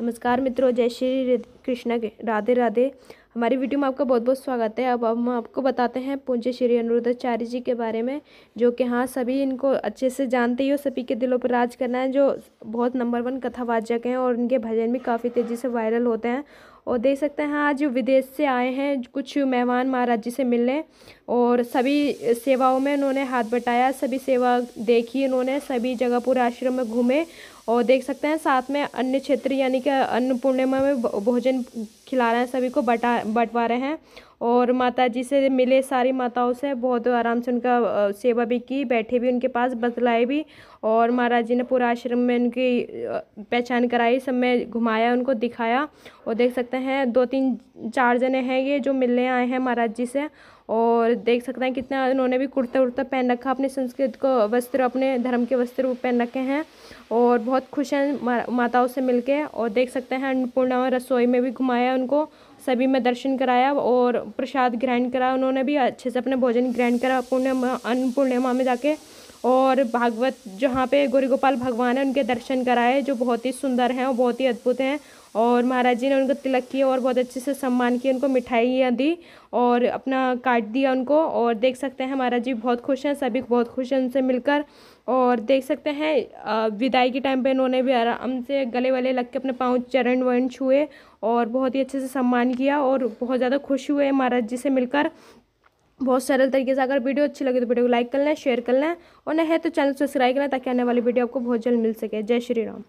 नमस्कार मित्रों जय श्री कृष्ण राधे राधे हमारी वीडियो में आपका बहुत बहुत स्वागत है अब हम आपको बताते हैं पूज्य श्री अनुरुद्धाचार्य जी के बारे में जो कि हाँ सभी इनको अच्छे से जानते ही हो सभी के दिलों पर राज करना है जो बहुत नंबर वन कथावाचक हैं और इनके भजन भी काफ़ी तेज़ी से वायरल होते हैं और देख सकते हैं आज विदेश से आए हैं कुछ मेहमान महाराज जी से मिलने और सभी सेवाओं में उन्होंने हाथ बटाया सभी सेवा देखी उन्होंने सभी जगह पूरे आश्रम में घूमे और देख सकते हैं साथ में अन्य क्षेत्र यानी कि अन्नपूर्णिमा में भोजन खिला रहे हैं सभी को बटा बंटवा रहे हैं और माता जी से मिले सारी माताओं से बहुत आराम से उनका सेवा भी की बैठे भी उनके पास बतलाए भी और महाराज जी ने पूरा आश्रम में उनकी पहचान कराई सब में घुमाया उनको दिखाया और देख सकते हैं दो तीन चार जने हैं ये जो मिलने आए हैं महाराज जी से और देख सकते हैं कितना उन्होंने भी कुर्ता उर्ता पहन रखा अपने संस्कृत को वस्त्र अपने धर्म के वस्त्र पहन रखे हैं और बहुत खुश हैं माताओं से मिलके और देख सकते हैं अन्नपूर्णा रसोई में भी घुमाया उनको सभी में दर्शन कराया और प्रसाद ग्रहण करा उन्होंने भी अच्छे से अपने भोजन ग्रहण करा पूर्णिमा अन्नपूर्णिमा में जाके और भागवत जहाँ पे गौरी गोपाल भगवान है उनके दर्शन कराए जो बहुत ही सुंदर हैं और बहुत ही अद्भुत हैं और महाराज जी ने उनको तिलक किया और बहुत अच्छे से सम्मान किया उनको मिठाइयाँ दी और अपना काट दिया उनको और देख सकते हैं महाराज जी बहुत खुश हैं सभी बहुत खुश हैं उनसे मिलकर और देख सकते हैं विदाई के टाइम पे इन्होंने भी आराम से गले वले लग के अपने पाँव चरण वरण छुए और बहुत ही अच्छे से सम्मान किया और बहुत ज़्यादा खुश हुए महाराज जी से मिलकर बहुत सरल तरीके से अगर वीडियो अच्छी लगे तो वीडियो को लाइक कर लें शेयर कर लें और न है तो चैनल सब्सक्राइब करें ताकि आने वाली वीडियो आपको बहुत जल्द मिल सके जय श्री राम